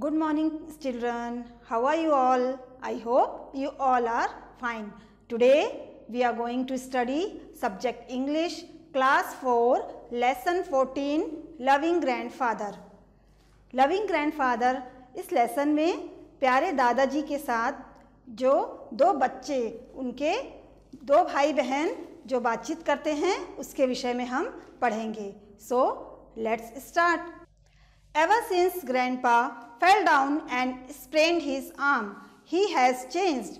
good morning children how are you all i hope you all are fine today we are going to study subject english class 4 lesson 14 loving grandfather loving grandfather इस lesson में प्यारे दादाजी के साथ जो दो बच्चे उनके दो भाई बहन जो बातचीत करते हैं उसके विषय में हम पढ़ेंगे so let's start Ever since grandpa fell down and sprained his arm, he has changed.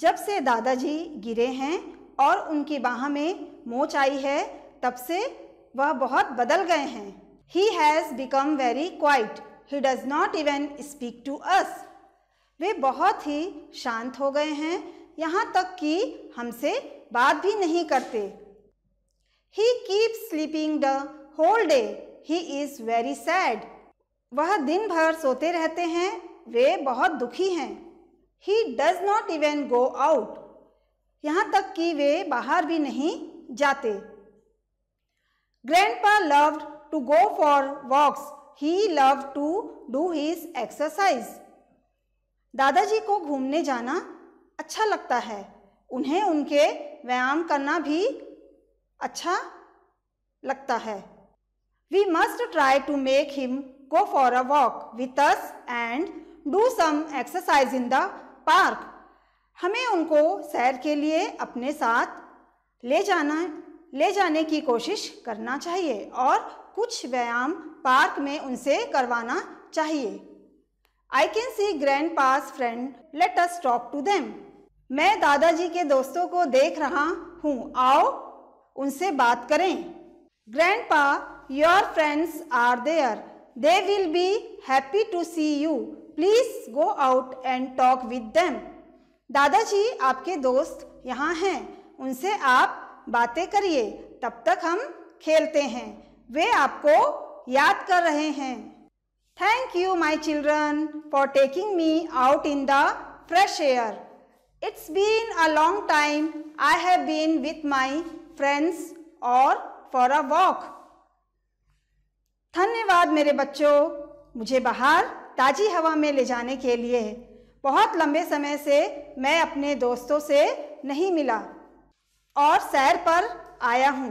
जब से दादाजी गिरे हैं और उनकी बाह में मोच आई है तब से वह बहुत बदल गए हैं he has become very quiet he does not even speak to us वे बहुत ही शांत हो गए हैं यहाँ तक कि हमसे बात भी नहीं करते he keep sleeping the whole day he is very sad वह दिन भर सोते रहते हैं वे बहुत दुखी हैं he does not even go out यहाँ तक कि वे बाहर भी नहीं जाते grandpa love to go for walks he love to do his exercise दादाजी को घूमने जाना अच्छा लगता है उन्हें उनके व्यायाम करना भी अच्छा लगता है We must try to make him go for a walk with us and do some exercise in the park. हमें उनको सैर के लिए अपने साथ ले जाना ले जाने की कोशिश करना चाहिए और कुछ व्यायाम पार्क में उनसे करवाना चाहिए I can see grandpa's friend let us talk to them मैं दादाजी के दोस्तों को देख रहा हूँ आओ उनसे बात करें ग्रैंड पा your friends are there. They will be happy to see you. Please go out and talk with them दादाजी आपके दोस्त यहाँ हैं उनसे आप बातें करिए तब तक हम खेलते हैं वे आपको याद कर रहे हैं thank you my children for taking me out in the fresh air it's been a long time I have been with my friends और फॉर अ वॉक धन्यवाद मेरे बच्चों मुझे बाहर ताज़ी हवा में ले जाने के लिए बहुत लंबे समय से मैं अपने दोस्तों से नहीं मिला और सैर पर आया हूँ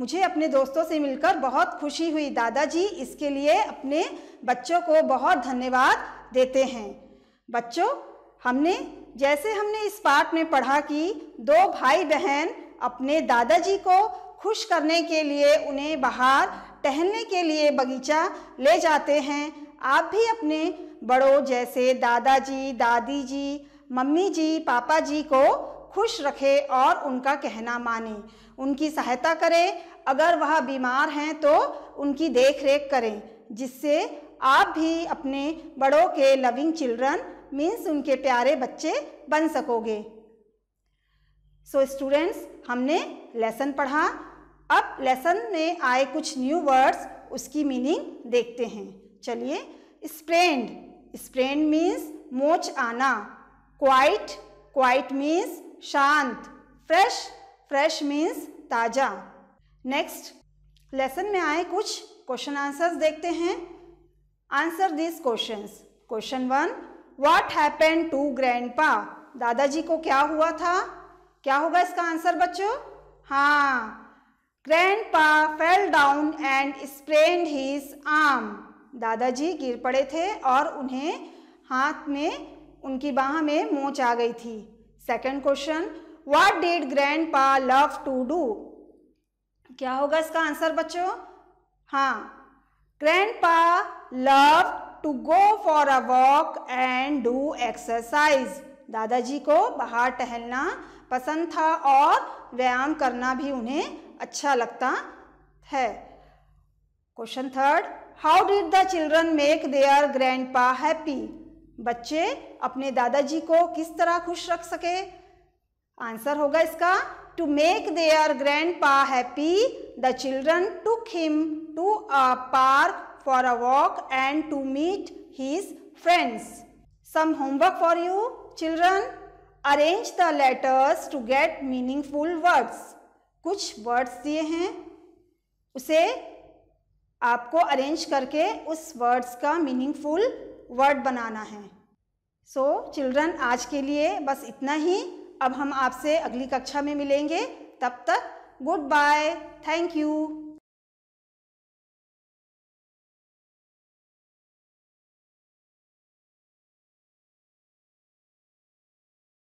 मुझे अपने दोस्तों से मिलकर बहुत खुशी हुई दादाजी इसके लिए अपने बच्चों को बहुत धन्यवाद देते हैं बच्चों हमने जैसे हमने इस पाठ में पढ़ा कि दो भाई बहन अपने दादाजी को खुश करने के लिए उन्हें बाहर टहलने के लिए बगीचा ले जाते हैं आप भी अपने बड़ों जैसे दादाजी दादी जी मम्मी जी पापा जी को खुश रखें और उनका कहना माने उनकी सहायता करें अगर वह बीमार हैं तो उनकी देख रेख करें जिससे आप भी अपने बड़ों के लविंग चिल्ड्रन मीन्स उनके प्यारे बच्चे बन सकोगे सो so स्टूडेंट्स हमने लेसन पढ़ा अब लेसन में आए कुछ न्यू वर्ड्स उसकी मीनिंग देखते हैं चलिए स्प्रेंड स्प्रेंड मीन्स मोच आना क्वाइट क्वाइट मीन्स शांत फ्रेश फ्रेश मीन्स ताज़ा नेक्स्ट लेसन में आए कुछ क्वेश्चन आंसर्स देखते हैं answer this questions question one what happen to grandpa दादाजी को क्या हुआ था क्या होगा इसका आंसर बच्चों हाँ Grandpa fell down and sprained his arm. दादाजी गिर पड़े थे और उन्हें हाथ में उनकी बाह में मोच आ गई थी Second question, what did grandpa love to do? क्या होगा इसका आंसर बच्चों हाँ grandpa love to go for a walk and do exercise दादाजी को बाहर टहलना पसंद था और व्यायाम करना भी उन्हें अच्छा लगता है question third how did the children make their grandpa happy बच्चे अपने दादाजी को किस तरह खुश रख सके आंसर होगा इसका to make their grandpa happy the children took him to a park for a walk and to meet his friends some homework for you children arrange the letters to get meaningful words कुछ words दिए हैं उसे आपको arrange करके उस words का meaningful word बनाना है सो so, children आज के लिए बस इतना ही अब हम आपसे अगली कक्षा में मिलेंगे तब तक गुड बाय थैंक यू